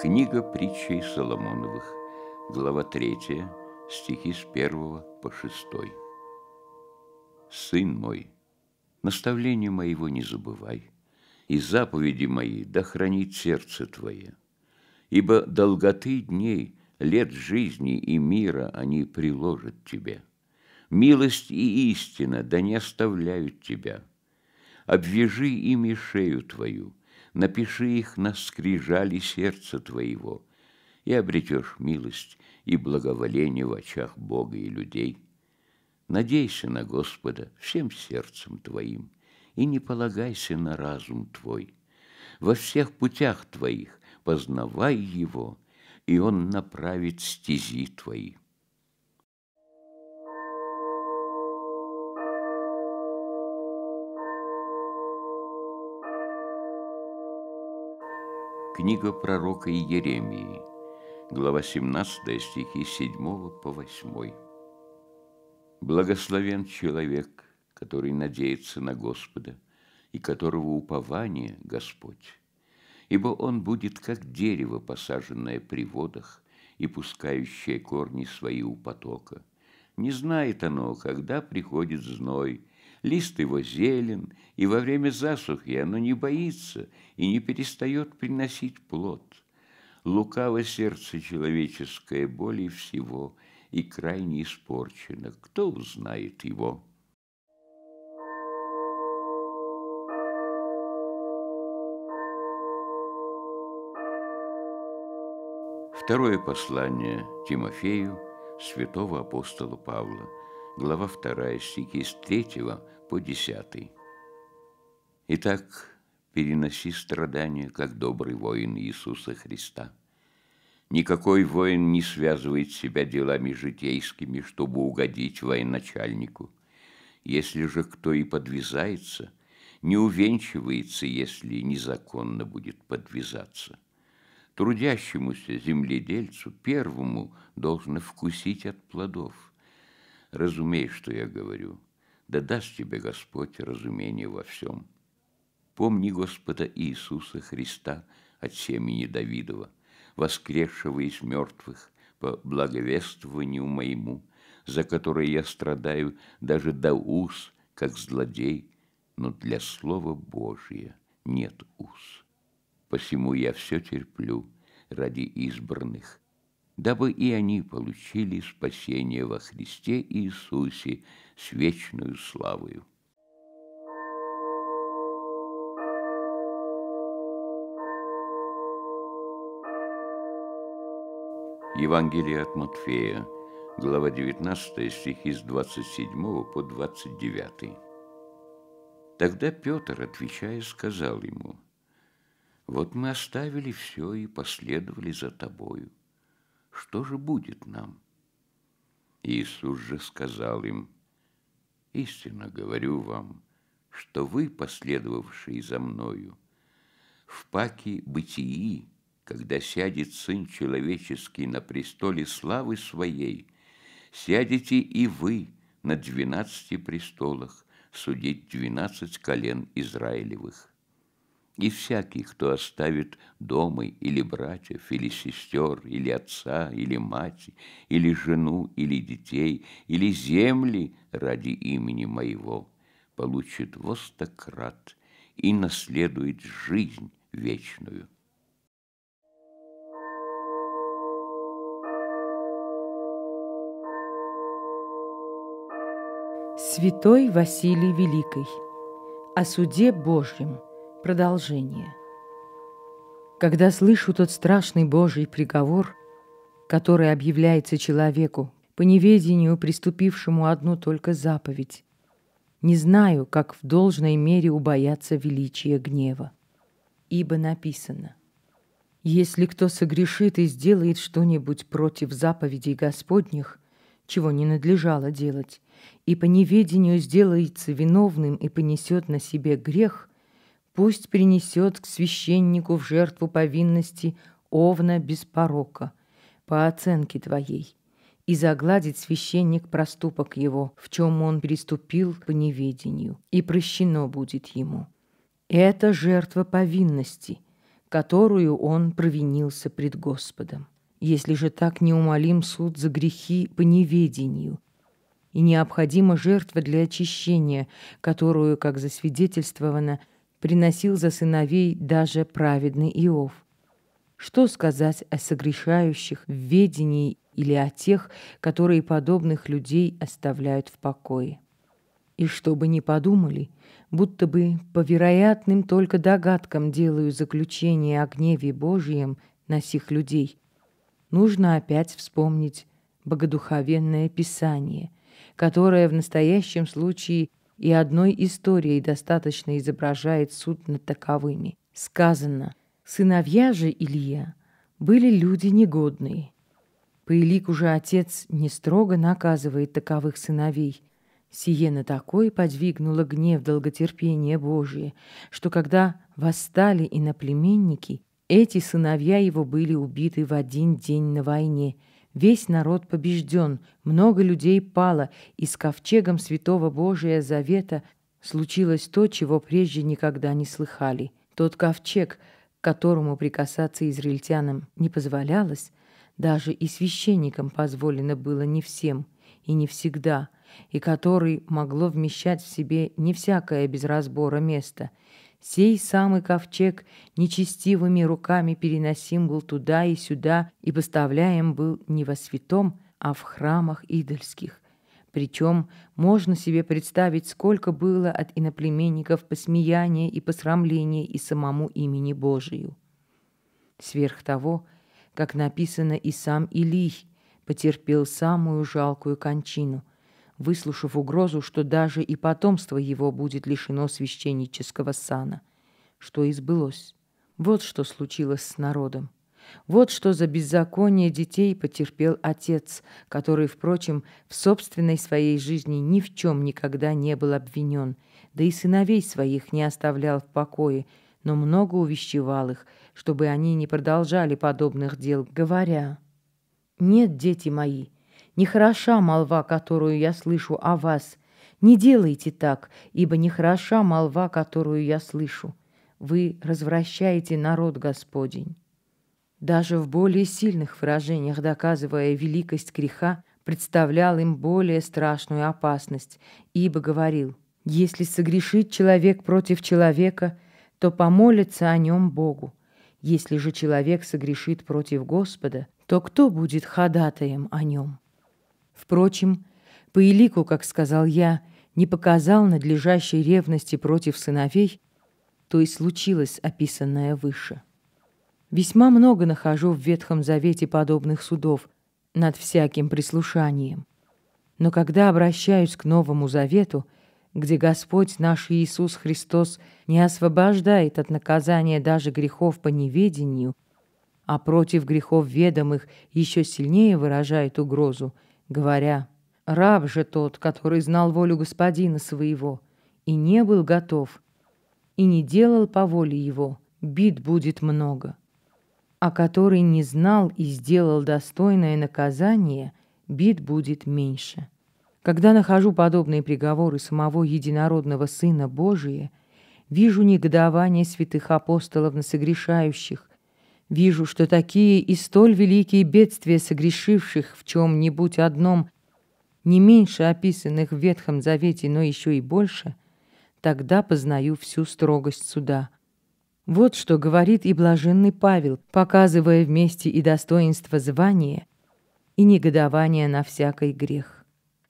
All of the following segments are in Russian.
Книга притчей Соломоновых, глава 3, стихи с 1 по 6. «Сын мой, наставление моего не забывай, и заповеди мои да хранит сердце твое, ибо долготы дней, лет жизни и мира они приложат тебе. Милость и истина да не оставляют тебя. Обвяжи ими шею твою, напиши их на скрижали сердца твоего, и обретешь милость и благоволение в очах Бога и людей. Надейся на Господа всем сердцем твоим, и не полагайся на разум твой. Во всех путях твоих познавай Его, и Он направит стези твои. Книга пророка Иеремии, глава 17, стихи 7 по 8. Благословен человек, который надеется на Господа, и которого упование Господь, ибо он будет как дерево, посаженное при водах, и пускающее корни свои у потока. Не знает оно, когда приходит зной, Лист его зелен, и во время засухи оно не боится и не перестает приносить плод. Лукаво сердце человеческое более всего и крайне испорчено. Кто узнает его? Второе послание Тимофею святого апостола Павла – глава 2, стихи с 3 по 10. Итак, переноси страдания, как добрый воин Иисуса Христа. Никакой воин не связывает себя делами житейскими, чтобы угодить военачальнику. Если же кто и подвязается, не увенчивается, если незаконно будет подвязаться. Трудящемуся земледельцу первому должно вкусить от плодов – разумей, что я говорю, да даст тебе Господь разумение во всем. Помни Господа Иисуса Христа от семени Давидова, воскресшего из мертвых по благовествованию моему, за которое я страдаю даже до уз, как злодей, но для Слова Божия нет уз. Посему я все терплю ради избранных, дабы и они получили спасение во Христе Иисусе с вечную славою. Евангелие от Матфея, глава 19, стихи с 27 по 29. Тогда Петр, отвечая, сказал ему, «Вот мы оставили все и последовали за тобою» что же будет нам? Иисус же сказал им, «Истинно говорю вам, что вы, последовавшие за Мною, в паке бытии, когда сядет Сын Человеческий на престоле славы Своей, сядете и вы на двенадцати престолах судить двенадцать колен Израилевых». И всякий, кто оставит дома или братьев, или сестер, или отца, или мать, или жену, или детей, или земли ради имени моего, получит востократ и наследует жизнь вечную. Святой Василий Великий о суде Божьем – Продолжение. Когда слышу тот страшный Божий приговор, который объявляется человеку, по неведению приступившему одну только заповедь, не знаю, как в должной мере убояться величия гнева. Ибо написано, «Если кто согрешит и сделает что-нибудь против заповедей Господних, чего не надлежало делать, и по неведению сделается виновным и понесет на себе грех, пусть принесет к священнику в жертву повинности овна без порока, по оценке твоей, и загладит священник проступок его, в чем он переступил по неведению, и прощено будет ему. Это жертва повинности, которую он провинился пред Господом. Если же так неумолим суд за грехи по неведению, и необходима жертва для очищения, которую, как засвидетельствовано, – приносил за сыновей даже праведный Иов. Что сказать о согрешающих в ведении или о тех, которые подобных людей оставляют в покое? И чтобы не подумали, будто бы по вероятным только догадкам делаю заключение о гневе Божьем на сих людей, нужно опять вспомнить богодуховенное писание, которое в настоящем случае – и одной историей достаточно изображает суд над таковыми. Сказано, сыновья же Илья были люди негодные. По элику же отец не строго наказывает таковых сыновей. Сие на такое подвигнуло гнев долготерпения Божие, что когда восстали иноплеменники, эти сыновья его были убиты в один день на войне – Весь народ побежден, много людей пало, и с ковчегом святого Божия Завета случилось то, чего прежде никогда не слыхали. Тот ковчег, к которому прикасаться израильтянам не позволялось, даже и священникам позволено было не всем и не всегда, и который могло вмещать в себе не всякое без разбора место — Сей самый ковчег нечестивыми руками переносим был туда и сюда и поставляем был не во святом, а в храмах идольских. Причем можно себе представить, сколько было от иноплеменников посмеяния и посрамления и самому имени Божию. Сверх того, как написано и сам Илий, потерпел самую жалкую кончину – выслушав угрозу, что даже и потомство его будет лишено священнического сана, что и сбылось. Вот что случилось с народом. Вот что за беззаконие детей потерпел отец, который, впрочем, в собственной своей жизни ни в чем никогда не был обвинен, да и сыновей своих не оставлял в покое, но много увещевал их, чтобы они не продолжали подобных дел, говоря, «Нет, дети мои, Нехороша молва, которую я слышу о вас. Не делайте так, ибо нехороша молва, которую я слышу. Вы развращаете народ Господень». Даже в более сильных выражениях, доказывая великость греха, представлял им более страшную опасность, ибо говорил, «Если согрешит человек против человека, то помолится о нем Богу. Если же человек согрешит против Господа, то кто будет ходатаем о нем?» Впрочем, по как сказал я, не показал надлежащей ревности против сыновей, то и случилось описанное выше. Весьма много нахожу в Ветхом Завете подобных судов над всяким прислушанием. Но когда обращаюсь к Новому Завету, где Господь наш Иисус Христос не освобождает от наказания даже грехов по неведению, а против грехов ведомых еще сильнее выражает угрозу, говоря, «Раб же тот, который знал волю господина своего, и не был готов, и не делал по воле его, бит будет много. А который не знал и сделал достойное наказание, бит будет меньше». Когда нахожу подобные приговоры самого единородного Сына Божия, вижу негодование святых апостолов на согрешающих, Вижу, что такие и столь великие бедствия согрешивших в чем-нибудь одном, не меньше описанных в Ветхом Завете, но еще и больше, тогда познаю всю строгость суда. Вот что говорит и блаженный Павел, показывая вместе и достоинство звания, и негодование на всякий грех.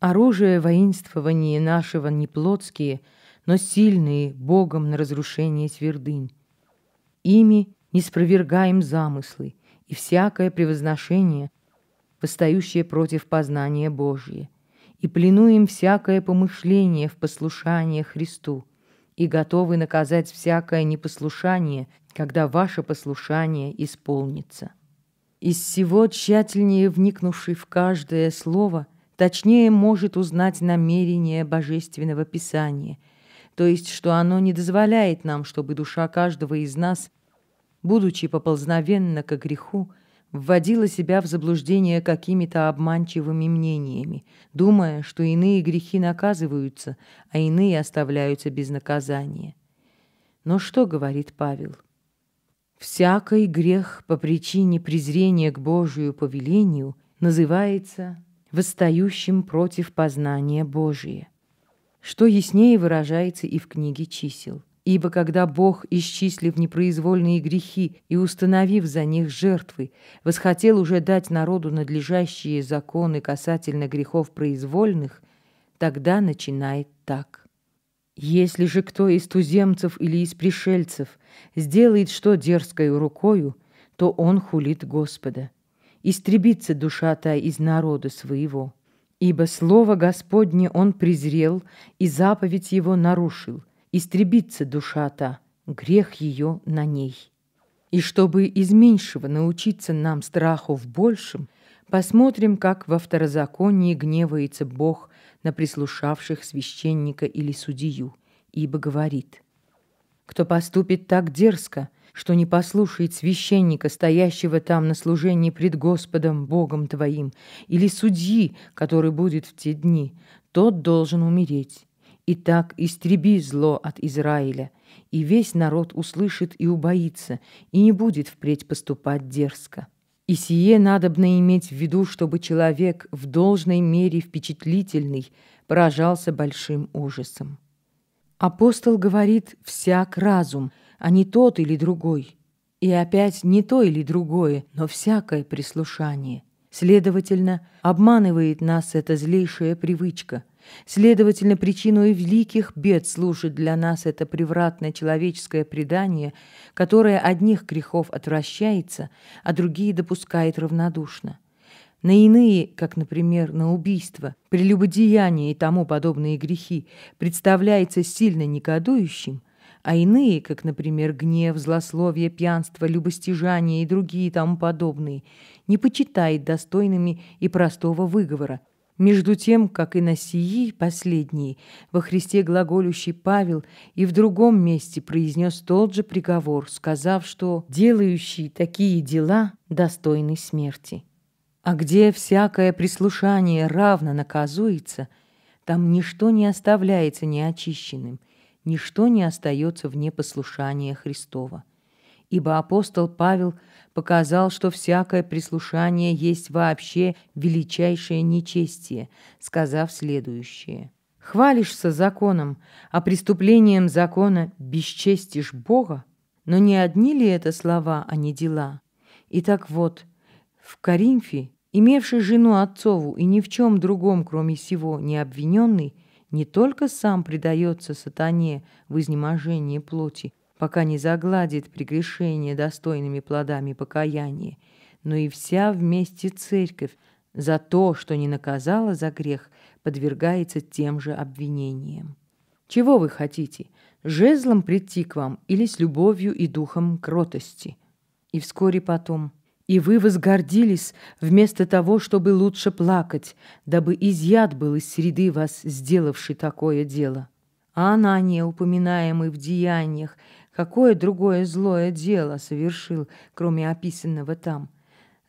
Оружие воинствования нашего не плотские, но сильные Богом на разрушение твердынь. Ими неспровергаем замыслы и всякое превозношение, постающее против познания Божия, и пленуем всякое помышление в послушание Христу, и готовы наказать всякое непослушание, когда ваше послушание исполнится. Из всего тщательнее вникнувший в каждое слово, точнее может узнать намерение Божественного Писания, то есть, что оно не дозволяет нам, чтобы душа каждого из нас – будучи поползновенно к греху, вводила себя в заблуждение какими-то обманчивыми мнениями, думая, что иные грехи наказываются, а иные оставляются без наказания. Но что говорит Павел? «Всякий грех по причине презрения к Божию повелению называется восстающим против познания Божия», что яснее выражается и в книге чисел. Ибо когда Бог, исчислив непроизвольные грехи и установив за них жертвы, восхотел уже дать народу надлежащие законы касательно грехов произвольных, тогда начинает так. Если же кто из туземцев или из пришельцев сделает что дерзкою рукою, то он хулит Господа. Истребится душа та из народа своего. Ибо слово Господне он презрел и заповедь его нарушил, истребится душа та, грех ее на ней. И чтобы из меньшего научиться нам страху в большем, посмотрим, как во второзаконии гневается Бог на прислушавших священника или судью, ибо говорит, «Кто поступит так дерзко, что не послушает священника, стоящего там на служении пред Господом Богом твоим, или судьи, который будет в те дни, тот должен умереть. Итак, истреби зло от Израиля, и весь народ услышит и убоится, и не будет впредь поступать дерзко. И сие надобно иметь в виду, чтобы человек в должной мере впечатлительный поражался большим ужасом. Апостол говорит «всяк разум», а не тот или другой. И опять не то или другое, но всякое прислушание. Следовательно, обманывает нас эта злейшая привычка – Следовательно, причиной великих бед служит для нас это превратное человеческое предание, которое одних грехов отвращается, а другие допускает равнодушно. На иные, как, например, на убийство, прелюбодеяние и тому подобные грехи, представляется сильно негодующим, а иные, как, например, гнев, злословие, пьянство, любостяжание и другие тому подобные, не почитает достойными и простого выговора, между тем, как и на сии последние, во Христе глаголющий Павел и в другом месте произнес тот же приговор, сказав, что делающий такие дела достойны смерти». А где всякое прислушание равно наказуется, там ничто не оставляется неочищенным, ничто не остается вне послушания Христова ибо апостол Павел показал, что всякое прислушание есть вообще величайшее нечестие, сказав следующее. «Хвалишься законом, а преступлением закона бесчестишь Бога? Но не одни ли это слова, а не дела? Итак вот, в Коринфе, имевший жену отцову и ни в чем другом, кроме сего, не обвиненный, не только сам предается сатане в изнеможении плоти, пока не загладит прегрешение достойными плодами покаяния, но и вся вместе церковь за то, что не наказала за грех, подвергается тем же обвинениям. Чего вы хотите? Жезлом прийти к вам или с любовью и духом кротости? И вскоре потом. И вы возгордились, вместо того, чтобы лучше плакать, дабы изъят был из среды вас, сделавший такое дело. А Анания, упоминаемый в деяниях, Какое другое злое дело совершил, кроме описанного там?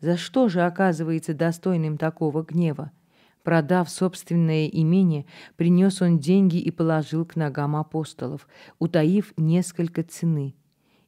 За что же оказывается достойным такого гнева? Продав собственное имение, принес он деньги и положил к ногам апостолов, утаив несколько цены.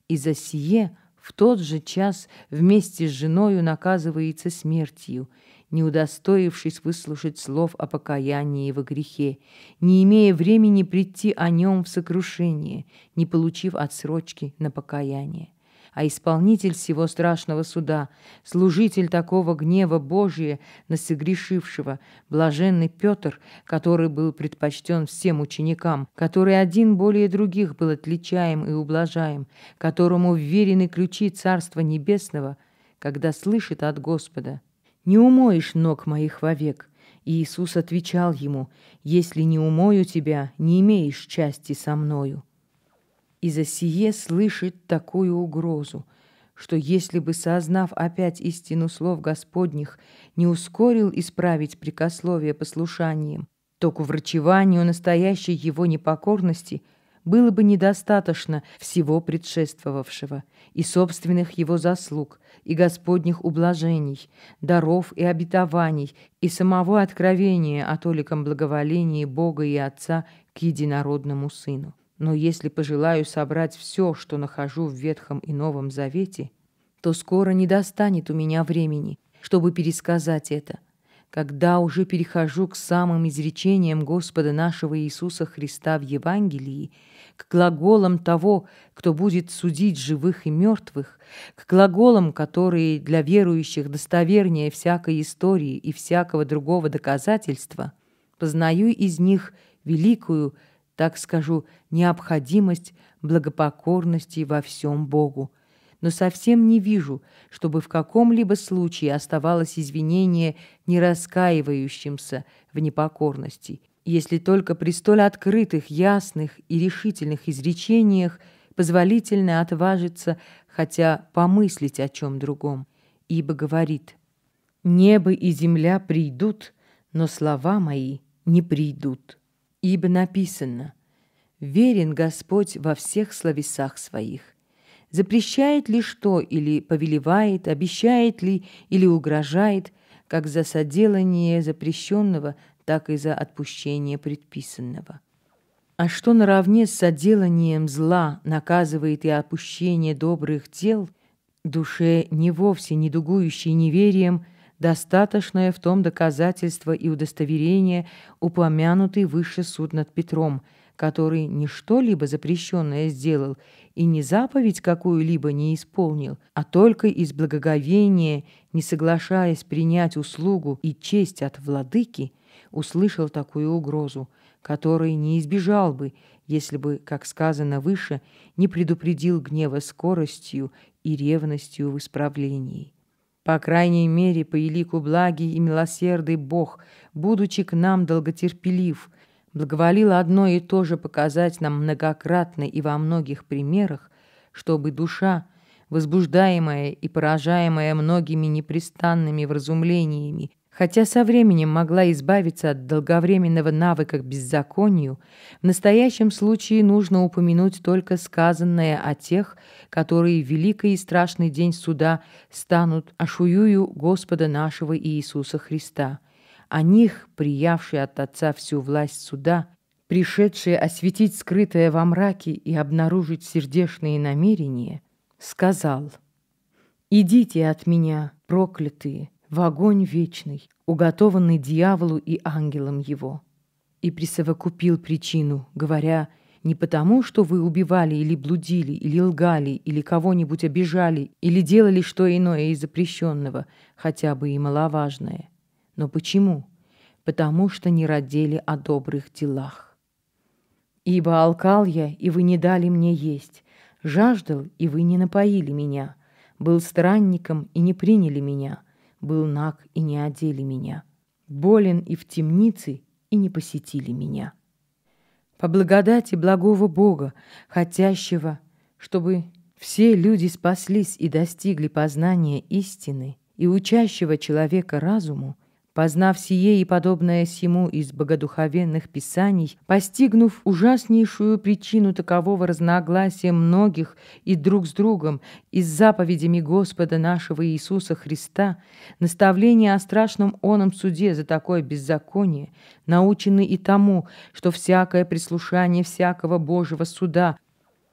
И за сие в тот же час вместе с женою наказывается смертью, не удостоившись выслушать слов о покаянии во грехе, не имея времени прийти о нем в сокрушение, не получив отсрочки на покаяние. А исполнитель всего страшного суда, служитель такого гнева Божия на согрешившего, блаженный Петр, который был предпочтен всем ученикам, который один более других был отличаем и ублажаем, которому вверены ключи Царства Небесного, когда слышит от Господа – не умоешь ног моих вовек». И Иисус отвечал ему, «Если не умою тебя, не имеешь части со мною». И за сие слышит такую угрозу, что если бы, сознав опять истину слов Господних, не ускорил исправить прикословие послушанием, то к врачеванию настоящей его непокорности – было бы недостаточно всего предшествовавшего, и собственных его заслуг, и Господних ублажений, даров и обетований, и самого откровения о толиком благоволении Бога и Отца к единородному Сыну. Но если пожелаю собрать все, что нахожу в Ветхом и Новом Завете, то скоро не достанет у меня времени, чтобы пересказать это, когда уже перехожу к самым изречениям Господа нашего Иисуса Христа в Евангелии – к глаголам того, кто будет судить живых и мертвых, к глаголам, которые для верующих достовернее всякой истории и всякого другого доказательства, познаю из них великую, так скажу, необходимость благопокорности во всем Богу, но совсем не вижу, чтобы в каком-либо случае оставалось извинение нераскаивающимся в непокорности – если только при столь открытых, ясных и решительных изречениях позволительно отважиться хотя помыслить о чем другом, ибо говорит «Небо и земля придут, но слова мои не придут». Ибо написано «Верен Господь во всех словесах своих». Запрещает ли что, или повелевает, обещает ли, или угрожает, как за соделание запрещенного так и за отпущение предписанного. А что наравне с отделанием зла наказывает и опущение добрых дел, душе не вовсе не дугующей неверием, достаточное в том доказательство и удостоверение упомянутый выше суд над Петром, который не что-либо запрещенное сделал и не заповедь какую-либо не исполнил, а только из благоговения, не соглашаясь принять услугу и честь от владыки – услышал такую угрозу, которой не избежал бы, если бы, как сказано выше, не предупредил гнева скоростью и ревностью в исправлении. По крайней мере, по велику благий и милосердный Бог, будучи к нам долготерпелив, благоволил одно и то же показать нам многократно и во многих примерах, чтобы душа, возбуждаемая и поражаемая многими непрестанными вразумлениями Хотя со временем могла избавиться от долговременного навыка к беззаконию, в настоящем случае нужно упомянуть только сказанное о тех, которые в великий и страшный день суда станут ошуюю Господа нашего Иисуса Христа. О них, приявшие от Отца всю власть суда, пришедшие осветить скрытое во мраке и обнаружить сердечные намерения, сказал «Идите от меня, проклятые, в огонь вечный, уготованный дьяволу и ангелам его. И присовокупил причину, говоря, не потому, что вы убивали или блудили, или лгали, или кого-нибудь обижали, или делали что иное из запрещенного, хотя бы и маловажное. Но почему? Потому что не родили о добрых делах. Ибо алкал я, и вы не дали мне есть, жаждал, и вы не напоили меня, был странником, и не приняли меня, был наг и не одели меня, болен и в темнице, и не посетили меня. По благодати благого Бога, хотящего, чтобы все люди спаслись и достигли познания истины, и учащего человека разуму, Познав сие и подобное сему из богодуховенных писаний, постигнув ужаснейшую причину такового разногласия многих и друг с другом и с заповедями Господа нашего Иисуса Христа, наставление о страшном оном суде за такое беззаконие, научены и тому, что всякое прислушание всякого Божьего суда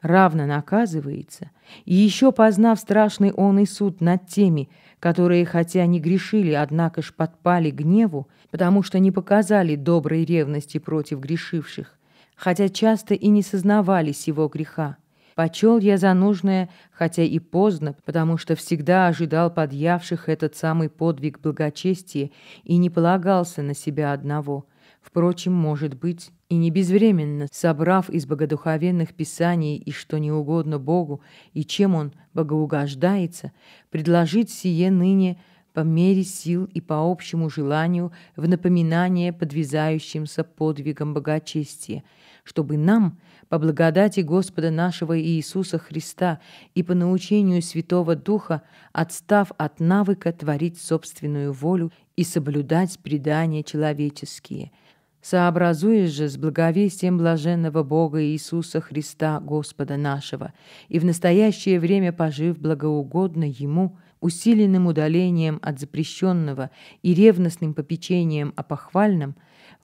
равно наказывается, и еще познав страшный он и суд над теми, которые, хотя не грешили, однако ж подпали гневу, потому что не показали доброй ревности против грешивших, хотя часто и не сознавали сего греха. Почел я за нужное, хотя и поздно, потому что всегда ожидал подъявших этот самый подвиг благочестия и не полагался на себя одного, впрочем, может быть, и не безвременно, собрав из богодуховенных писаний и что не угодно Богу, и чем он богоугождается, предложить сие ныне по мере сил и по общему желанию в напоминание подвязающимся подвигам богочестия, чтобы нам, по благодати Господа нашего Иисуса Христа и по научению Святого Духа, отстав от навыка творить собственную волю и соблюдать предания человеческие – сообразуясь же с благовестием блаженного Бога Иисуса Христа, Господа нашего, и в настоящее время пожив благоугодно Ему, усиленным удалением от запрещенного и ревностным попечением о похвальном,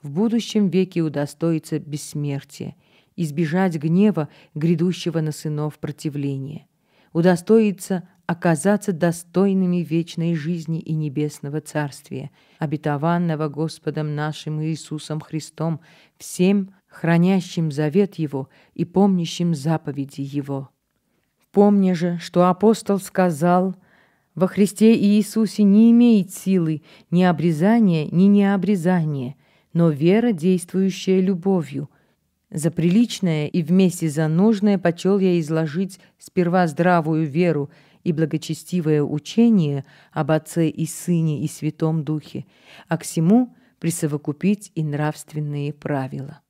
в будущем веке удостоится бессмертия, избежать гнева, грядущего на сынов противления, удостоится оказаться достойными вечной жизни и небесного царствия, обетованного Господом нашим Иисусом Христом, всем хранящим завет Его и помнящим заповеди Его. Помни же, что апостол сказал, «Во Христе Иисусе не имеет силы ни обрезания, ни необрезания, но вера, действующая любовью». За приличное и вместе за нужное почел я изложить сперва здравую веру и благочестивое учение об Отце и Сыне и Святом Духе, а к всему присовокупить и нравственные правила.